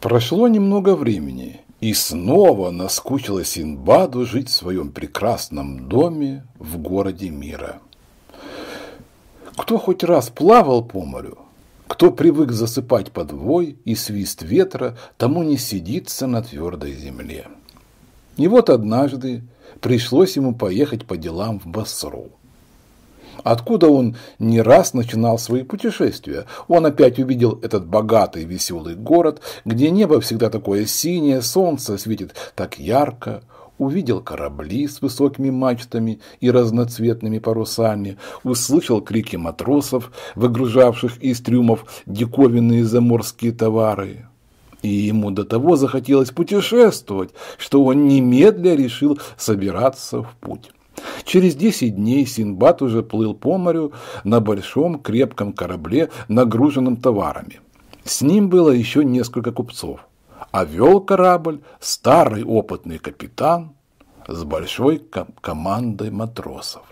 Прошло немного времени, и снова наскучило Синбаду жить в своем прекрасном доме в городе мира. Кто хоть раз плавал по морю, кто привык засыпать под вой и свист ветра, тому не сидится на твердой земле. И вот однажды пришлось ему поехать по делам в Басру откуда он не раз начинал свои путешествия. Он опять увидел этот богатый веселый город, где небо всегда такое синее, солнце светит так ярко, увидел корабли с высокими мачтами и разноцветными парусами, услышал крики матросов, выгружавших из трюмов диковинные заморские товары. И ему до того захотелось путешествовать, что он немедля решил собираться в путь. Через десять дней Синбад уже плыл по морю на большом крепком корабле, нагруженном товарами. С ним было еще несколько купцов, а вел корабль старый опытный капитан с большой командой матросов.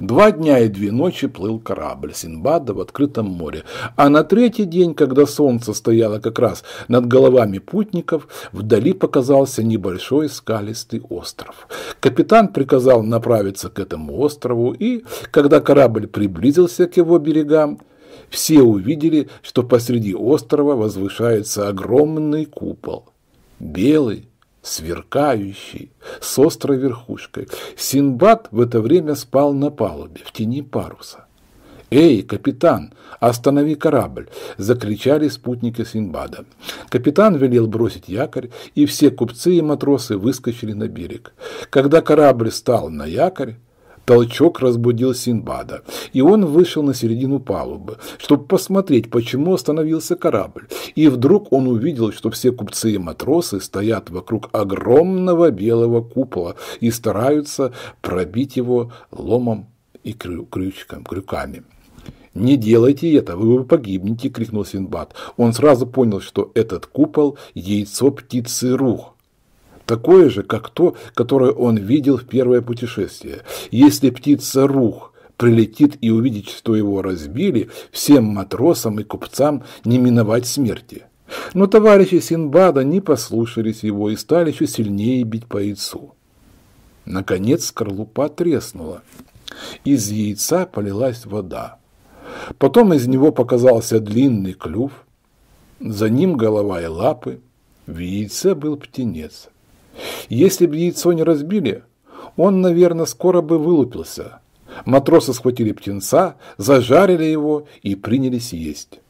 Два дня и две ночи плыл корабль Синбада в открытом море, а на третий день, когда солнце стояло как раз над головами путников, вдали показался небольшой скалистый остров. Капитан приказал направиться к этому острову, и, когда корабль приблизился к его берегам, все увидели, что посреди острова возвышается огромный купол, белый, сверкающий, с острой верхушкой. Синбад в это время спал на палубе, в тени паруса. «Эй, капитан, останови корабль!» – закричали спутники Синбада. Капитан велел бросить якорь, и все купцы и матросы выскочили на берег. Когда корабль стал на якорь, Толчок разбудил Синбада, и он вышел на середину палубы, чтобы посмотреть, почему остановился корабль. И вдруг он увидел, что все купцы и матросы стоят вокруг огромного белого купола и стараются пробить его ломом и крю крючком, крюками. «Не делайте этого, вы погибнете!» – крикнул Синбад. Он сразу понял, что этот купол – яйцо птицы Рух, такое же, как то, которое он видел в первое путешествие. Если птица рух прилетит и увидит, что его разбили, всем матросам и купцам не миновать смерти. Но товарищи Синбада не послушались его и стали еще сильнее бить по яйцу. Наконец скорлупа треснула. Из яйца полилась вода. Потом из него показался длинный клюв, за ним голова и лапы, в яйце был птенец. Если бы яйцо не разбили, он, наверное, скоро бы вылупился. Матросы схватили птенца, зажарили его и принялись есть.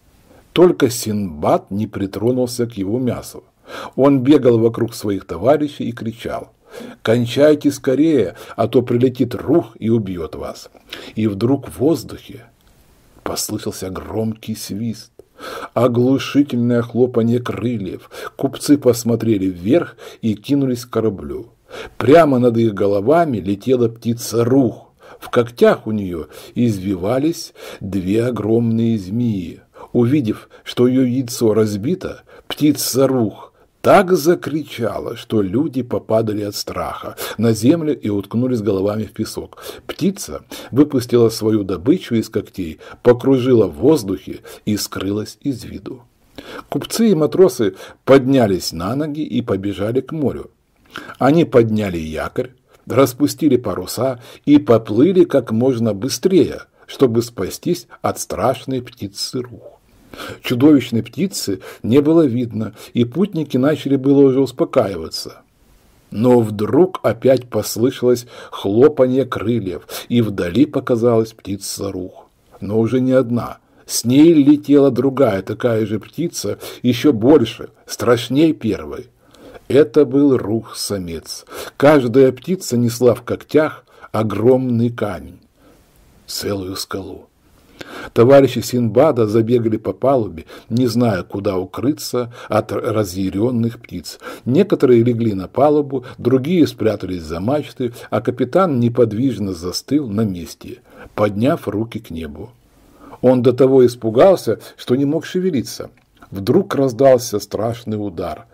Только Синбад не притронулся к его мясу. Он бегал вокруг своих товарищей и кричал. «Кончайте скорее, а то прилетит рух и убьет вас!» И вдруг в воздухе послышался громкий свист. Оглушительное хлопанье крыльев. Купцы посмотрели вверх и кинулись к кораблю. Прямо над их головами летела птица рух. В когтях у нее извивались две огромные змеи. Увидев, что ее яйцо разбито, птица рух так закричала, что люди попадали от страха на землю и уткнулись головами в песок. Птица выпустила свою добычу из когтей, покружила в воздухе и скрылась из виду. Купцы и матросы поднялись на ноги и побежали к морю. Они подняли якорь, распустили паруса и поплыли как можно быстрее, чтобы спастись от страшной птицы рух. Чудовищной птицы не было видно, и путники начали было уже успокаиваться. Но вдруг опять послышалось хлопанье крыльев, и вдали показалась птица рух. Но уже не одна. С ней летела другая такая же птица, еще больше, страшней первой. Это был рух-самец. Каждая птица несла в когтях огромный камень, целую скалу. Товарищи Синбада забегали по палубе, не зная, куда укрыться от разъяренных птиц. Некоторые легли на палубу, другие спрятались за мачты, а капитан неподвижно застыл на месте, подняв руки к небу. Он до того испугался, что не мог шевелиться. Вдруг раздался страшный удар.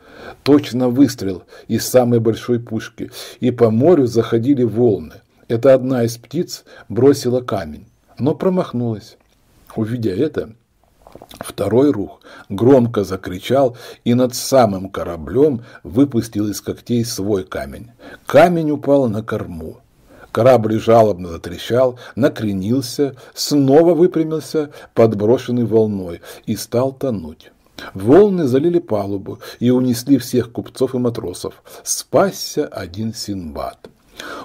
Точно выстрел из самой большой пушки, и по морю заходили волны. Это одна из птиц бросила камень, но промахнулась. Увидя это, Второй рух громко закричал и над самым кораблем выпустил из когтей свой камень. Камень упал на корму. Корабль жалобно затрещал, накренился, снова выпрямился, подброшенный волной, и стал тонуть. Волны залили палубу и унесли всех купцов и матросов. Спасся один Синбад.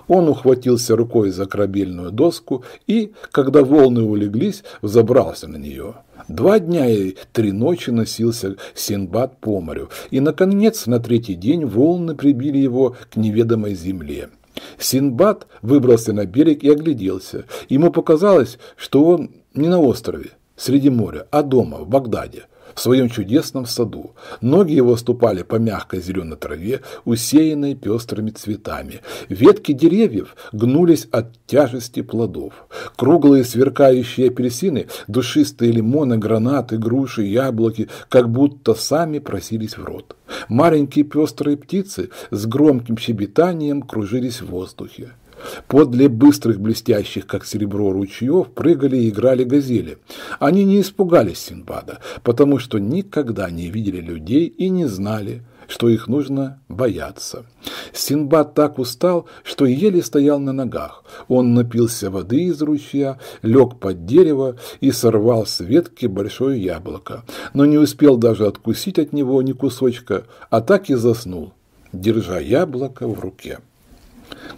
Он ухватился рукой за корабельную доску и, когда волны улеглись, взобрался на нее. Два дня и три ночи носился Синбад по морю, и, наконец, на третий день волны прибили его к неведомой земле. Синбад выбрался на берег и огляделся. Ему показалось, что он не на острове, среди моря, а дома, в Багдаде в своем чудесном саду. Ноги его ступали по мягкой зеленой траве, усеянной пестрыми цветами. Ветки деревьев гнулись от тяжести плодов. Круглые сверкающие апельсины, душистые лимоны, гранаты, груши, яблоки, как будто сами просились в рот. Маленькие пестрые птицы с громким щебетанием кружились в воздухе. Подле быстрых блестящих, как серебро, ручьев прыгали и играли газели. Они не испугались Синбада, потому что никогда не видели людей и не знали, что их нужно бояться. Синбад так устал, что еле стоял на ногах. Он напился воды из ручья, лег под дерево и сорвал с ветки большое яблоко, но не успел даже откусить от него ни кусочка, а так и заснул, держа яблоко в руке.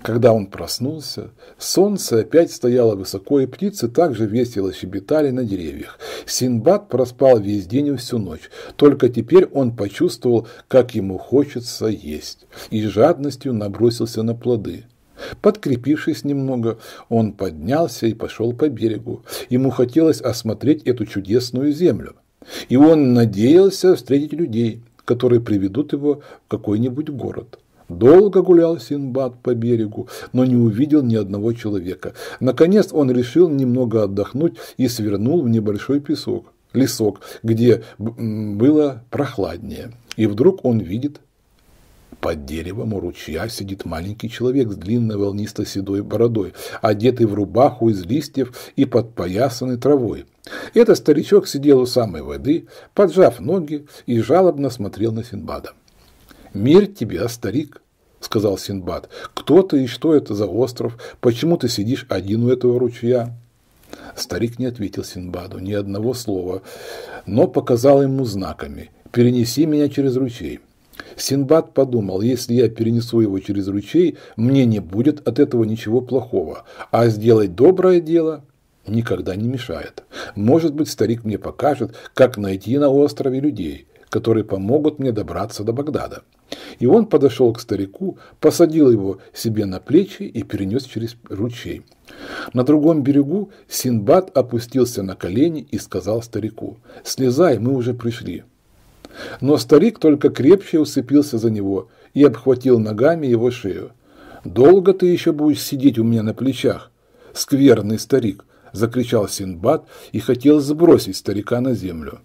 Когда он проснулся, солнце опять стояло высоко, и птицы также весело щебетали на деревьях. Синбад проспал весь день и всю ночь, только теперь он почувствовал, как ему хочется есть, и жадностью набросился на плоды. Подкрепившись немного, он поднялся и пошел по берегу. Ему хотелось осмотреть эту чудесную землю. И он надеялся встретить людей, которые приведут его в какой-нибудь город. Долго гулял Синбад по берегу, но не увидел ни одного человека. Наконец он решил немного отдохнуть и свернул в небольшой песок, лесок, где было прохладнее. И вдруг он видит под деревом у ручья сидит маленький человек с длинной волнисто-седой бородой, одетый в рубаху из листьев и подпоясанный травой. Этот старичок сидел у самой воды, поджав ноги и жалобно смотрел на Синбада. «Мир тебя, старик», – сказал Синдбад. «Кто ты и что это за остров? Почему ты сидишь один у этого ручья?» Старик не ответил Синдбаду ни одного слова, но показал ему знаками «Перенеси меня через ручей». Синдбад подумал, если я перенесу его через ручей, мне не будет от этого ничего плохого, а сделать доброе дело никогда не мешает. Может быть, старик мне покажет, как найти на острове людей которые помогут мне добраться до Багдада. И он подошел к старику, посадил его себе на плечи и перенес через ручей. На другом берегу Синбад опустился на колени и сказал старику, «Слезай, мы уже пришли». Но старик только крепче усыпился за него и обхватил ногами его шею. «Долго ты еще будешь сидеть у меня на плечах, скверный старик!» – закричал Синбад и хотел сбросить старика на землю.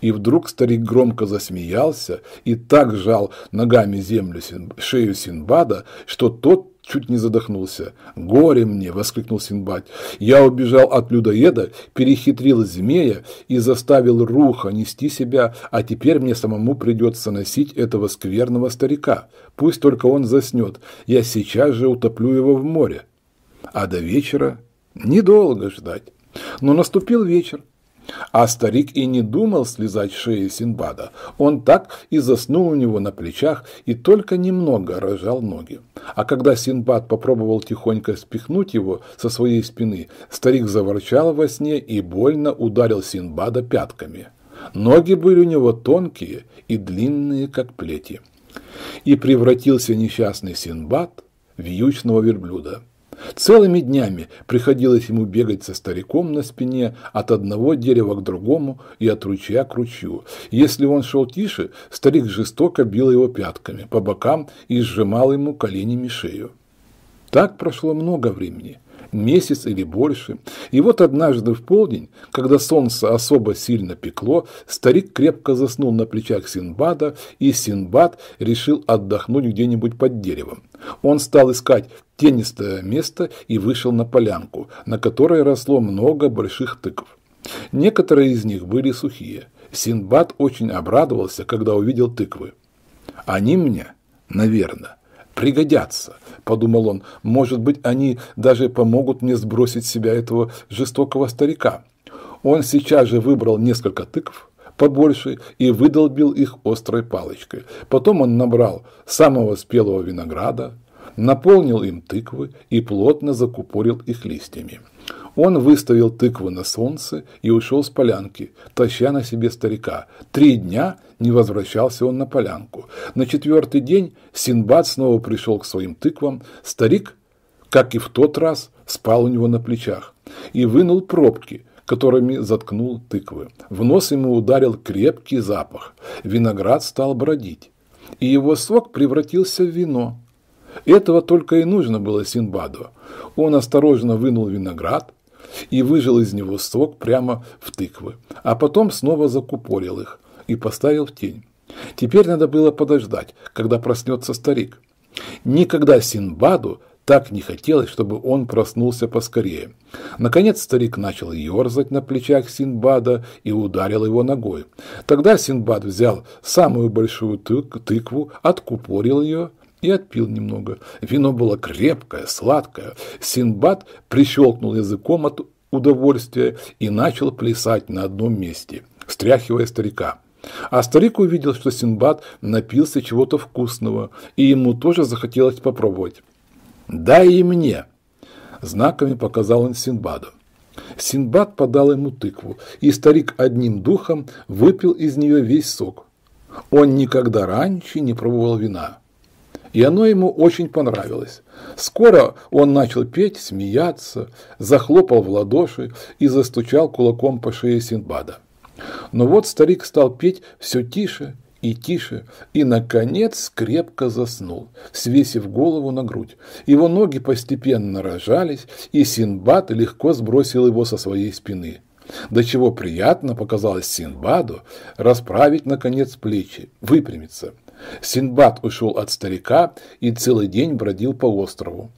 И вдруг старик громко засмеялся и так жал ногами землю шею Синбада, что тот чуть не задохнулся. «Горе мне!» – воскликнул Синбад. «Я убежал от людоеда, перехитрил змея и заставил руха нести себя, а теперь мне самому придется носить этого скверного старика. Пусть только он заснет. Я сейчас же утоплю его в море». А до вечера недолго ждать. Но наступил вечер, а старик и не думал слезать шеи Синбада. Он так и заснул у него на плечах и только немного разжал ноги. А когда Синбад попробовал тихонько спихнуть его со своей спины, старик заворчал во сне и больно ударил Синбада пятками. Ноги были у него тонкие и длинные, как плети. И превратился несчастный Синбад в ючного верблюда. Целыми днями приходилось ему бегать со стариком на спине от одного дерева к другому и от ручья к ручью. Если он шел тише, старик жестоко бил его пятками по бокам и сжимал ему коленями шею. Так прошло много времени месяц или больше. И вот однажды в полдень, когда солнце особо сильно пекло, старик крепко заснул на плечах Синбада, и Синбад решил отдохнуть где-нибудь под деревом. Он стал искать тенистое место и вышел на полянку, на которой росло много больших тыков. Некоторые из них были сухие. Синбад очень обрадовался, когда увидел тыквы. «Они мне, наверное, пригодятся, подумал он. Может быть, они даже помогут мне сбросить с себя этого жестокого старика. Он сейчас же выбрал несколько тыков, побольше и выдолбил их острой палочкой. Потом он набрал самого спелого винограда, наполнил им тыквы и плотно закупорил их листьями. Он выставил тыквы на солнце и ушел с полянки, таща на себе старика. Три дня не возвращался он на полянку. На четвертый день Синбад снова пришел к своим тыквам. Старик, как и в тот раз, спал у него на плечах и вынул пробки – которыми заткнул тыквы. В нос ему ударил крепкий запах. Виноград стал бродить, и его сок превратился в вино. Этого только и нужно было Синбаду. Он осторожно вынул виноград, и выжил из него сок прямо в тыквы, а потом снова закупорил их и поставил в тень. Теперь надо было подождать, когда проснется старик. Никогда Синбаду так не хотелось, чтобы он проснулся поскорее. Наконец старик начал ерзать на плечах Синбада и ударил его ногой. Тогда Синбад взял самую большую тык тыкву, откупорил ее и отпил немного. Вино было крепкое, сладкое. Синбад прищелкнул языком от удовольствия и начал плясать на одном месте, встряхивая старика. А старик увидел, что Синбад напился чего-то вкусного, и ему тоже захотелось попробовать. «Дай и мне!» Знаками показал он Синбаду. Синбад подал ему тыкву, и старик одним духом выпил из нее весь сок. Он никогда раньше не пробовал вина и оно ему очень понравилось. Скоро он начал петь, смеяться, захлопал в ладоши и застучал кулаком по шее Синбада. Но вот старик стал петь все тише и тише, и, наконец, крепко заснул, свесив голову на грудь. Его ноги постепенно рожались, и Синбад легко сбросил его со своей спины. До чего приятно показалось Синбаду расправить, наконец, плечи, выпрямиться – Синдбад ушел от старика и целый день бродил по острову.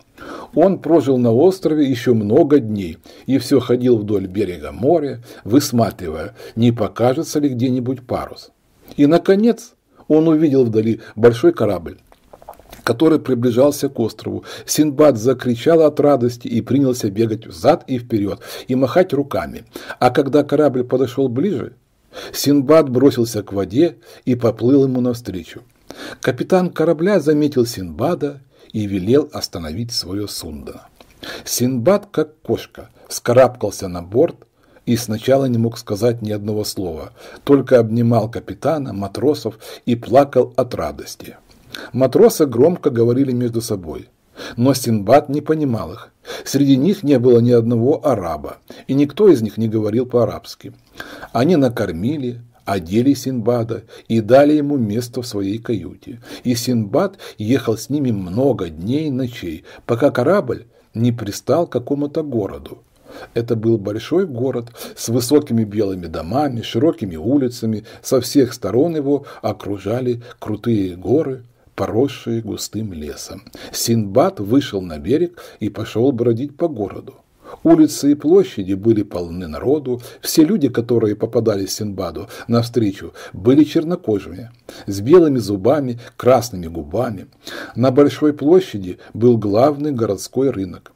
Он прожил на острове еще много дней и все ходил вдоль берега моря, высматривая, не покажется ли где-нибудь парус. И, наконец, он увидел вдали большой корабль который приближался к острову. Синдбад закричал от радости и принялся бегать взад и вперед и махать руками. А когда корабль подошел ближе, Синдбад бросился к воде и поплыл ему навстречу. Капитан корабля заметил Синбада и велел остановить свое сундо. Синбад, как кошка, скарабкался на борт и сначала не мог сказать ни одного слова, только обнимал капитана, матросов и плакал от радости. Матросы громко говорили между собой, но Синбад не понимал их. Среди них не было ни одного араба, и никто из них не говорил по-арабски. Они накормили, одели Синбада и дали ему место в своей каюте. И Синбад ехал с ними много дней и ночей, пока корабль не пристал к какому-то городу. Это был большой город с высокими белыми домами, широкими улицами, со всех сторон его окружали крутые горы, поросшие густым лесом. Синбад вышел на берег и пошел бродить по городу. Улицы и площади были полны народу, все люди, которые попадали Синбаду навстречу, были чернокожими, с белыми зубами, красными губами. На большой площади был главный городской рынок.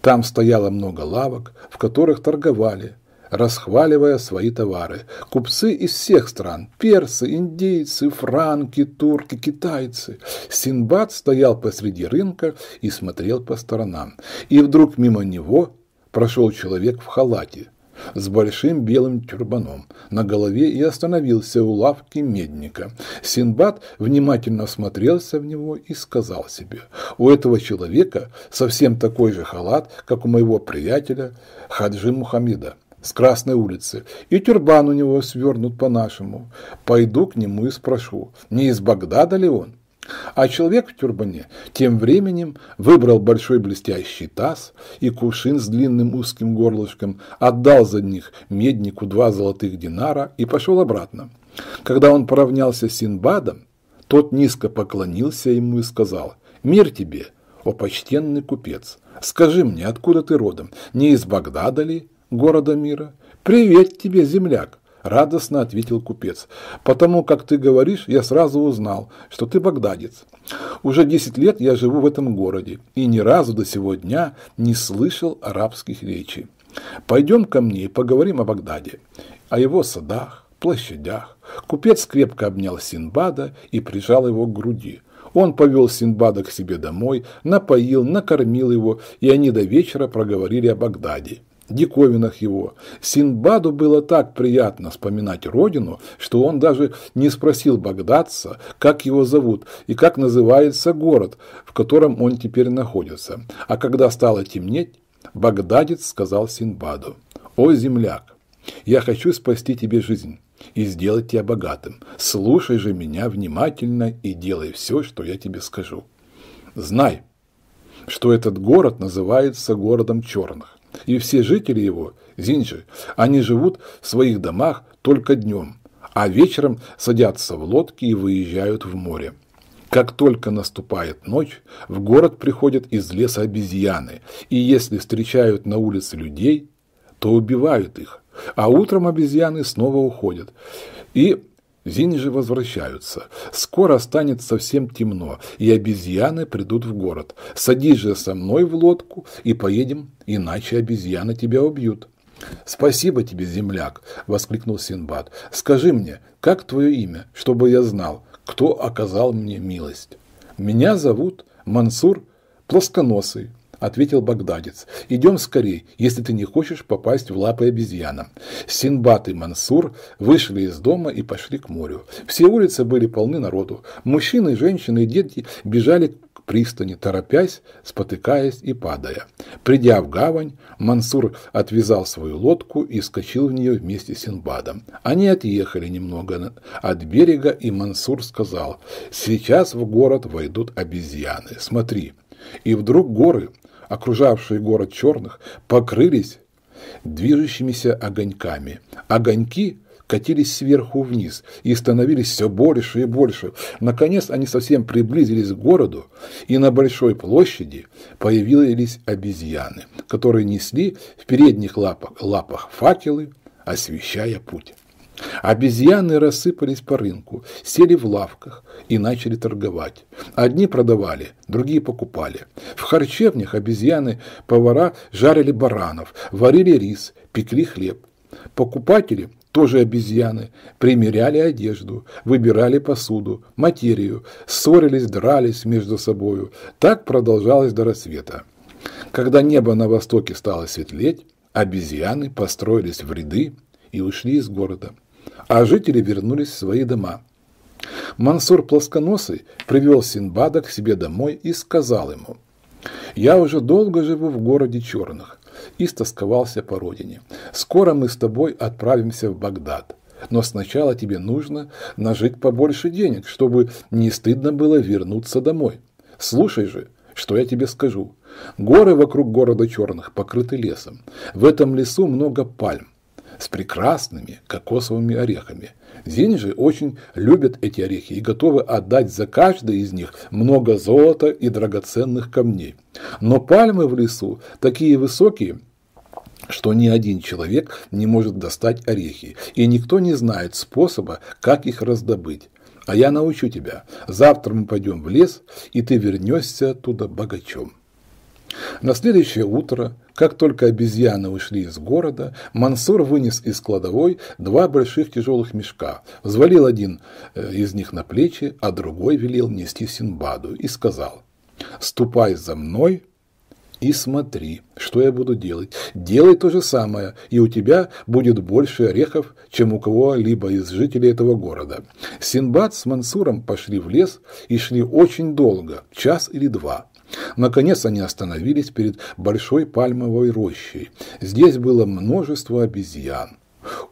Там стояло много лавок, в которых торговали, расхваливая свои товары. Купцы из всех стран – персы, индейцы, франки, турки, китайцы. Синбад стоял посреди рынка и смотрел по сторонам. И вдруг мимо него прошел человек в халате с большим белым тюрбаном на голове и остановился у лавки медника. Синбад внимательно смотрелся в него и сказал себе, «У этого человека совсем такой же халат, как у моего приятеля Хаджи Мухаммеда с Красной улицы, и тюрбан у него свернут по-нашему. Пойду к нему и спрошу, не из Багдада ли он?» А человек в тюрбане тем временем выбрал большой блестящий таз и кувшин с длинным узким горлышком, отдал за них меднику два золотых динара и пошел обратно. Когда он поравнялся с Синбадом, тот низко поклонился ему и сказал «Мир тебе, о почтенный купец, скажи мне, откуда ты родом, не из Багдада ли, города мира? Привет тебе, земляк, радостно ответил купец. «Потому как ты говоришь, я сразу узнал, что ты багдадец. Уже 10 лет я живу в этом городе и ни разу до сего дня не слышал арабских речей. Пойдем ко мне и поговорим о Багдаде, о его садах, площадях. Купец крепко обнял Синбада и прижал его к груди. Он повел Синбада к себе домой, напоил, накормил его, и они до вечера проговорили о Багдаде диковинах его. Синбаду было так приятно вспоминать родину, что он даже не спросил багдадца, как его зовут и как называется город, в котором он теперь находится. А когда стало темнеть, багдадец сказал Синбаду, «О, земляк, я хочу спасти тебе жизнь» и сделать тебя богатым. Слушай же меня внимательно и делай все, что я тебе скажу. Знай, что этот город называется городом черных и все жители его, зинджи, они живут в своих домах только днем, а вечером садятся в лодки и выезжают в море. Как только наступает ночь, в город приходят из леса обезьяны, и если встречают на улице людей, то убивают их, а утром обезьяны снова уходят. И же возвращаются. Скоро станет совсем темно, и обезьяны придут в город. Садись же со мной в лодку и поедем, иначе обезьяны тебя убьют. «Спасибо тебе, земляк!» – воскликнул Синбад. «Скажи мне, как твое имя, чтобы я знал, кто оказал мне милость?» «Меня зовут Мансур Плосконосый», – ответил багдадец. «Идем скорей, если ты не хочешь попасть в лапы обезьянам». Синбад и Мансур вышли из дома и пошли к морю. Все улицы были полны народу. Мужчины, женщины и дети бежали к пристани, торопясь, спотыкаясь и падая. Придя в гавань, Мансур отвязал свою лодку и скочил в нее вместе с Синбадом. Они отъехали немного от берега, и Мансур сказал, «Сейчас в город войдут обезьяны. Смотри, и вдруг горы окружавшие город черных, покрылись движущимися огоньками. Огоньки катились сверху вниз и становились все больше и больше. Наконец они совсем приблизились к городу, и на большой площади появились обезьяны, которые несли в передних лапах, лапах факелы, освещая путь. Обезьяны рассыпались по рынку, сели в лавках и начали торговать. Одни продавали, другие покупали. В харчевнях обезьяны-повара жарили баранов, варили рис, пекли хлеб. Покупатели, тоже обезьяны, примеряли одежду, выбирали посуду, материю, ссорились, дрались между собою. Так продолжалось до рассвета. Когда небо на востоке стало светлеть, обезьяны построились в ряды и ушли из города а жители вернулись в свои дома. Мансур Плосконосый привел Синбада к себе домой и сказал ему, «Я уже долго живу в городе черных и стосковался по родине. Скоро мы с тобой отправимся в Багдад. Но сначала тебе нужно нажить побольше денег, чтобы не стыдно было вернуться домой. Слушай же, что я тебе скажу. Горы вокруг города черных покрыты лесом. В этом лесу много пальм с прекрасными кокосовыми орехами. Зинжи очень любят эти орехи и готовы отдать за каждый из них много золота и драгоценных камней. Но пальмы в лесу такие высокие, что ни один человек не может достать орехи, и никто не знает способа, как их раздобыть. А я научу тебя. Завтра мы пойдем в лес, и ты вернешься оттуда богачом. На следующее утро, как только обезьяны ушли из города, Мансур вынес из кладовой два больших тяжелых мешка, взвалил один э, из них на плечи, а другой велел нести Синбаду и сказал «Ступай за мной и смотри, что я буду делать. Делай то же самое, и у тебя будет больше орехов, чем у кого-либо из жителей этого города. Синбад с Мансуром пошли в лес и шли очень долго, час или два. Наконец они остановились перед большой пальмовой рощей. Здесь было множество обезьян.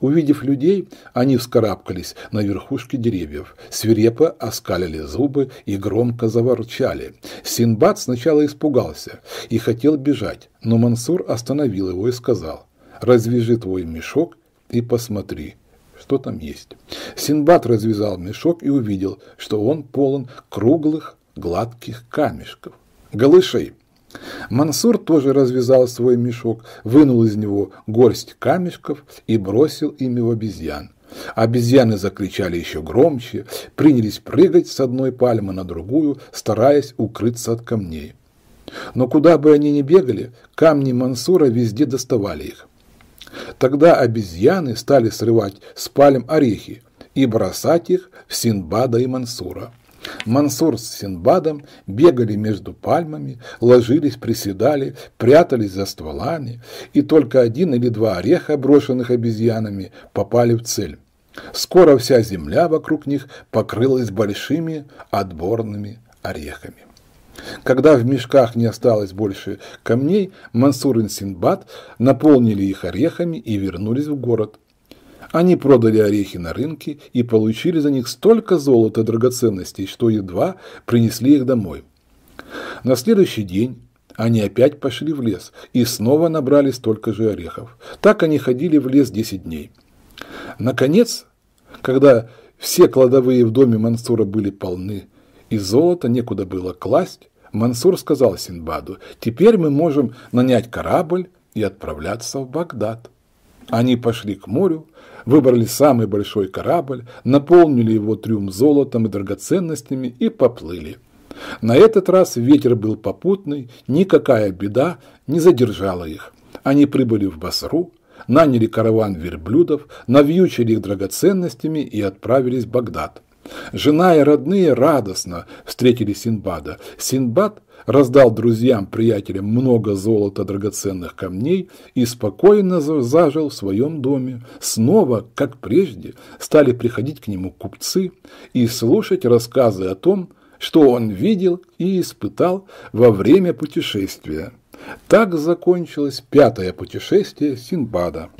Увидев людей, они вскарабкались на верхушки деревьев, свирепо оскалили зубы и громко заворчали. Синбад сначала испугался и хотел бежать, но Мансур остановил его и сказал, «Развяжи твой мешок и посмотри, что там есть». Синбад развязал мешок и увидел, что он полон круглых гладких камешков. Голышей. Мансур тоже развязал свой мешок, вынул из него горсть камешков и бросил ими в обезьян. Обезьяны закричали еще громче, принялись прыгать с одной пальмы на другую, стараясь укрыться от камней. Но куда бы они ни бегали, камни Мансура везде доставали их. Тогда обезьяны стали срывать с пальм орехи и бросать их в Синбада и Мансура. Мансур с Синбадом бегали между пальмами, ложились, приседали, прятались за стволами, и только один или два ореха, брошенных обезьянами, попали в цель. Скоро вся земля вокруг них покрылась большими отборными орехами. Когда в мешках не осталось больше камней, Мансур и Синбад наполнили их орехами и вернулись в город – они продали орехи на рынке и получили за них столько золота и драгоценностей, что едва принесли их домой. На следующий день они опять пошли в лес и снова набрали столько же орехов. Так они ходили в лес 10 дней. Наконец, когда все кладовые в доме Мансура были полны, и золота некуда было класть, Мансур сказал Синбаду, «Теперь мы можем нанять корабль и отправляться в Багдад». Они пошли к морю, выбрали самый большой корабль, наполнили его трюм золотом и драгоценностями и поплыли. На этот раз ветер был попутный, никакая беда не задержала их. Они прибыли в Басру, наняли караван верблюдов, навьючили их драгоценностями и отправились в Багдад. Жена и родные радостно встретили Синбада. Синбад раздал друзьям, приятелям много золота драгоценных камней и спокойно зажил в своем доме. Снова, как прежде, стали приходить к нему купцы и слушать рассказы о том, что он видел и испытал во время путешествия. Так закончилось пятое путешествие Синбада.